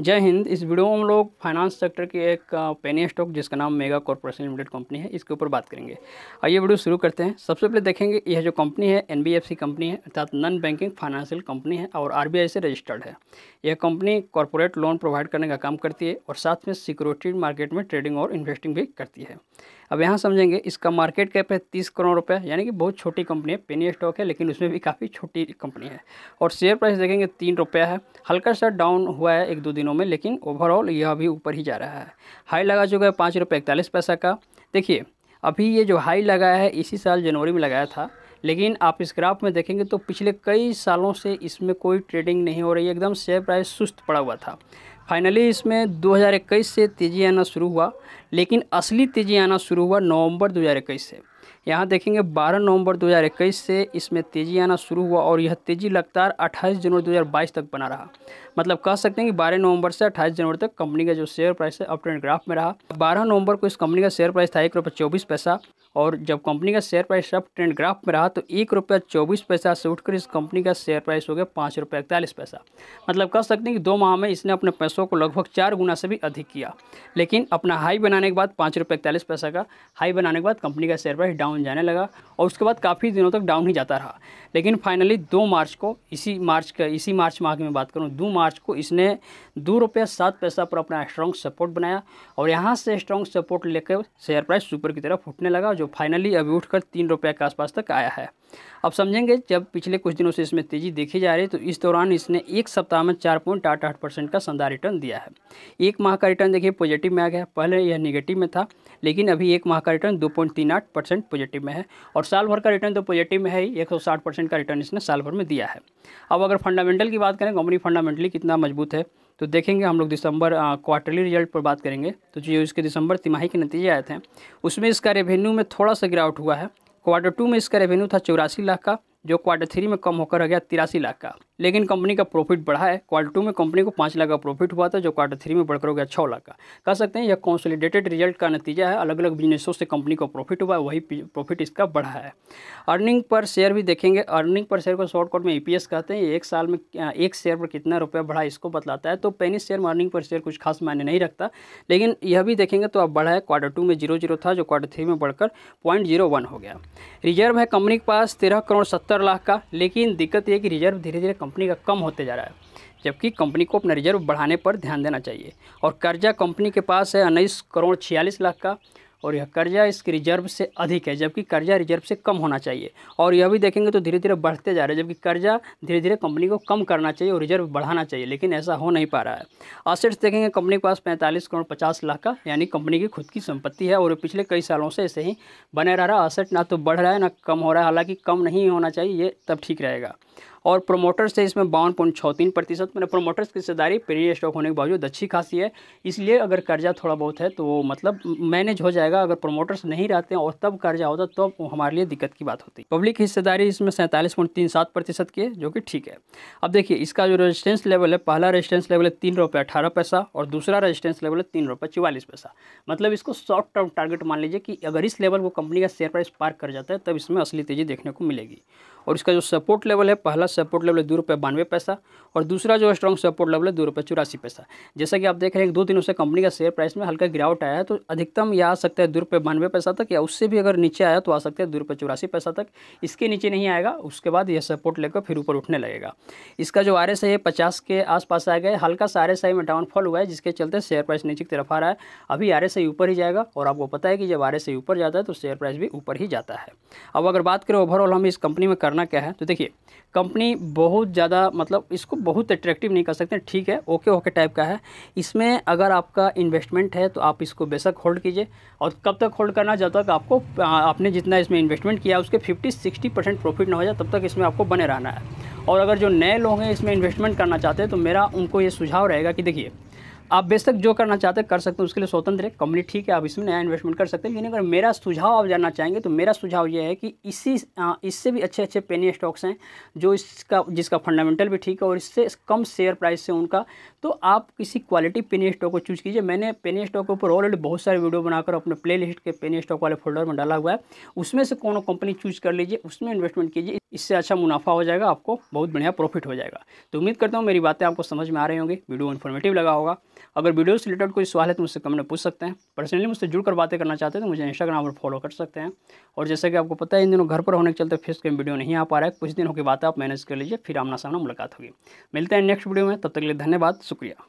जय हिंद इस वीडियो में हम लोग फाइनेंस सेक्टर की एक पेनी स्टॉक जिसका नाम मेगा कॉर्पोरेशन लिमिटेड कंपनी है इसके ऊपर बात करेंगे आइए वीडियो शुरू करते हैं सबसे पहले देखेंगे यह जो कंपनी है एनबीएफसी कंपनी है अर्थात नॉन बैंकिंग फाइनेंशियल कंपनी है और आरबीआई से रजिस्टर्ड है यह कंपनी कॉरपोरेट लोन प्रोवाइड करने का काम करती है और साथ में सिक्योरिटी मार्केट में ट्रेडिंग और इन्वेस्टिंग भी करती है अब यहाँ समझेंगे इसका मार्केट कैप है तीस करोड़ रुपये यानी कि बहुत छोटी कंपनी है पेनी स्टॉक है लेकिन उसमें भी काफ़ी छोटी कंपनी है और शेयर प्राइस देखेंगे तीन रुपया है हल्का सा डाउन हुआ है एक दो दिन दिनों में लेकिन ओवरऑल यह अभी ऊपर ही जा रहा है हाई लगा चुका है पाँच रुपये इकतालीस पैसा का देखिए अभी ये जो हाई लगाया है इसी साल जनवरी में लगाया था लेकिन आप इस ग्राफ में देखेंगे तो पिछले कई सालों से इसमें कोई ट्रेडिंग नहीं हो रही है एकदम शेयर प्राइस सुस्त पड़ा हुआ था फाइनली इसमें 2021 से तेज़ी आना शुरू हुआ लेकिन असली तेज़ी आना शुरू हुआ नवंबर 2021 से यहाँ देखेंगे 12 नवंबर 2021 से इसमें तेज़ी आना शुरू हुआ और यह तेज़ी लगातार 28 जनवरी 2022 तक बना रहा मतलब कह सकते हैं कि 12 नवंबर से 28 जनवरी तक कंपनी का जो शेयर प्राइस है अपट्रेंड ग्राफ में रहा 12 नवंबर को इस कंपनी का शेयर प्राइस था एक रुपये चौबीस पैसा और जब कंपनी का शेयर प्राइस सब ट्रेंड ग्राफ में रहा तो एक रुपया चौबीस पैसा से उठकर इस कंपनी का शेयर प्राइस हो गया पाँच रुपये इकतालीस पैसा मतलब कह सकते हैं कि दो माह में इसने अपने पैसों को लगभग चार गुना से भी अधिक किया लेकिन अपना हाई बनाने के बाद पाँच रुपये इकतालीस पैसा का हाई बनाने के बाद कंपनी का शेयर प्राइस डाउन जाने लगा और उसके बाद काफ़ी दिनों तक डाउन ही जाता रहा लेकिन फाइनली दो मार्च को इसी मार्च का इसी मार्च माह की मैं बात करूँ दो मार्च को इसने दो रुपया सात पैसा पर अपना स्ट्रॉन्ग सपोर्ट बनाया और यहाँ से स्ट्रॉन्ग सपोर्ट लेकर शेयर प्राइस सुपर की तरफ उठने लगा जो फाइनली अभी उठकर तीन रुपये के आसपास तक आया है अब समझेंगे जब पिछले कुछ दिनों से इसमें तेज़ी देखी जा रही है तो इस दौरान इसने एक सप्ताह में चार पॉइंट आठ आठ परसेंट का संदा रिटर्न दिया है एक माह का रिटर्न देखिए पॉजिटिव में आ गया पहले यह निगेटिव में था लेकिन अभी एक माह का रिटर्न दो पॉइंट तीन आठ परसेंट पॉजिटिव में है और साल भर का रिटर्न तो पॉजिटिव में है ही एक सौ साठ परसेंट का रिटर्न इसने साल भर में दिया है अब अगर फंडामेंटल की बात करें कंपनी फंडामेंटली कितना मजबूत है तो देखेंगे हम लोग दिसंबर क्वार्टरली रिजल्ट पर बात करेंगे तो जो इसके दिसंबर तिमाही के नतीजे आए थे उसमें इसका रेवेन्यू में थोड़ा सा गिरावट हुआ है क्वार्टर टू में इसका रेवेन्यू था चौरासी लाख का जो क्वार्टर थ्री में कम होकर रह गया तिरासी लाख का लेकिन कंपनी का प्रॉफिट बढ़ा है क्वार्टर टू में कंपनी को पाँच लाख का प्रॉफिट हुआ था जो क्वार्टर थ्री में बढ़कर हो गया छः लाख का कह सकते हैं यह कॉन्सोलिडेटेड रिजल्ट का नतीजा है अलग अलग बिजनेसों से कंपनी को प्रॉफिट हुआ वही प्रॉफिट इसका बढ़ा है अर्निंग पर शेयर भी देखेंगे अर्निंग पर शेयर को शॉर्टकट में ई e कहते हैं एक साल में एक शेयर पर कितना रुपया बढ़ा इसको बतलाता है तो पेनी शेयर में अर्निंग पर शेयर कुछ खास मायने नहीं रखता लेकिन यह भी देखेंगे तो अब बढ़ा है क्वार्टर टू में जीरो जीरो था जो क्वार्टर थ्री में बढ़कर पॉइंट जीरो वन हो गया रिजर्व है कंपनी के पास तेरह करोड़ सत्तर लाख का लेकिन दिक्कत यह कि रिजर्व धीरे धीरे कंपनी का कम होते जा रहा है जबकि कंपनी को अपना रिजर्व बढ़ाने पर ध्यान देना चाहिए और कर्जा कंपनी के पास है उन्नीस करोड़ छियालीस लाख का और यह कर्जा इसके रिजर्व से अधिक है जबकि कर्जा रिजर्व से कम होना चाहिए और यह भी देखेंगे तो धीरे धीरे बढ़ते जा रहे हैं जबकि कर्जा धीरे धीरे कंपनी को कम करना चाहिए और रिजर्व बढ़ाना चाहिए लेकिन ऐसा हो नहीं पा रहा है असेट्स देखेंगे कंपनी के पास पैंतालीस करोड़ पचास लाख का यानी कंपनी की खुद की संपत्ति है और पिछले कई सालों से ऐसे ही बने रह रहा असेट ना तो बढ़ रहा है ना कम हो रहा है हालाँकि कम नहीं होना चाहिए ये तब ठीक रहेगा और प्रोमोटर्स है इसमें बावन पॉइंट तीन प्रतिशत मैंने मतलब प्रोमोटर्स की हिस्सेदारी प्रिय स्टॉक होने के बावजूद अच्छी खासी है इसलिए अगर कर्जा थोड़ा बहुत है तो मतलब मैनेज हो जाएगा अगर प्रोमोटर्स नहीं रहते हैं और तब कर्जा होता तब तो हमारे लिए दिक्कत की बात होती पब्लिक हिस्सेदारी इसमें सैंतालीस पॉइंट तीन सात प्रतिशत की है जो कि ठीक है अब देखिए इसका जो रजिस्टेंस लेवल है पहला रजिस्टेंस लेवल है तीन रुपये अठारह पैसा और दूसरा रजिस्टेंस लेवल है तीन रुपये चवालीस पैसा मतलब इसको शॉर्ट टर्म टारगेट मान लीजिए कि अगर इस लेवल को कंपनी का शेयर प्राइस पार्क कर जाता है तब इसमें असली तेज़ी देखने को मिलेगी और इसका जो सपोर्ट लेवल है पहला सपोर्ट लेवल है दो रुपये बानवे पैसा और दूसरा जो स्ट्रॉन्ग सपोर्ट लेवल है दो रुपये चौरासी पैसा जैसा कि आप देख रहे हैं दो दिनों से कंपनी का शेयर प्राइस में हल्का गिरावट आया है तो अधिकतम यह आ सकता है दो रुपये बानवे पैसा तक या उससे भी अगर नीचे आया तो आ सकता है दो रुपये चौरासी पैसा तक इसके नीचे नहीं आएगा उसके बाद यह सपोर्ट लेकर फिर ऊपर उठने लगेगा इसका जो आर एस है पचास के आसपास आ गया हल्का सा आर एस आई में डाउनफॉल हुआ है जिसके चलते शेयर प्राइस नीचे की तरफ आ रहा है अभी आर एस आई ऊपर ही जाएगा और आपको पता है कि जब आर एस आई ऊपर जाता है तो शेयर प्राइस भी ऊपर ही जाता है अब अगर बात करें ओवरऑल हम इस कंपनी में करना क्या है तो देखिए कंपनी बहुत ज़्यादा मतलब इसको बहुत अट्रैक्टिव नहीं कर सकते ठीक है ओके ओके टाइप का है इसमें अगर आपका इन्वेस्टमेंट है तो आप इसको बेशक होल्ड कीजिए और कब तक होल्ड करना जब तक आपको आपने जितना इसमें इन्वेस्टमेंट किया उसके फिफ्टी सिक्सटी परसेंट प्रॉफिट ना हो जाए तब तक इसमें आपको बने रहना है और अगर जो नए लोग हैं इसमें इन्वेस्टमेंट करना चाहते हैं तो मेरा उनको ये सुझाव रहेगा कि देखिए आप बेशक जो करना चाहते हैं कर सकते हैं उसके लिए स्वतंत्र है कंपनी ठीक है आप इसमें नया इन्वेस्टमेंट कर सकते हैं लेकिन अगर मेरा सुझाव आप जानना चाहेंगे तो मेरा सुझाव ये है कि इसी इससे भी अच्छे अच्छे पेनी स्टॉक्स हैं जो इसका जिसका फंडामेंटल भी ठीक है और इससे कम शेयर प्राइस से उनका तो आप किसी क्वालिटी पेनी स्टॉक को चूज़ कीजिए मैंने पेनी स्टॉक के ऊपर ऑलरेडी बहुत सारे वीडियो बनाकर अपने प्ले लिस्ट के पेनी स्टॉक वाले फोल्डर में डाला हुआ है उसमें से कौन कंपनी चूज़ कर लीजिए उसमें इन्वेस्टमेंट कीजिए इससे अच्छा मुनाफा हो जाएगा आपको बहुत बढ़िया प्रॉफिट हो जाएगा तो उम्मीद करता हूँ मेरी बातें आपको समझ में आ रही होंगी वीडियो इन्फॉर्मेटिव लगा होगा अगर वीडियो से रिलेटेड कोई सवाल है तो मुझसे कमेंट में पूछ सकते हैं पर्सनली मुझसे जुड़कर बातें करना चाहते हैं तो मुझे इंस्टाग्राम पर फॉलो कर सकते हैं और जैसे कि आपको पता है इन दिनों घर पर होने के चलते फेस के वीडियो नहीं आ पा रहा है कुछ दिनों की बातें आप मैनेज कर लीजिए फिर आमना सामना मुलाकात होगी मिलते हैं नेक्स्ट वीडियो में तब तक के लिए धन्यवाद शुक्रिया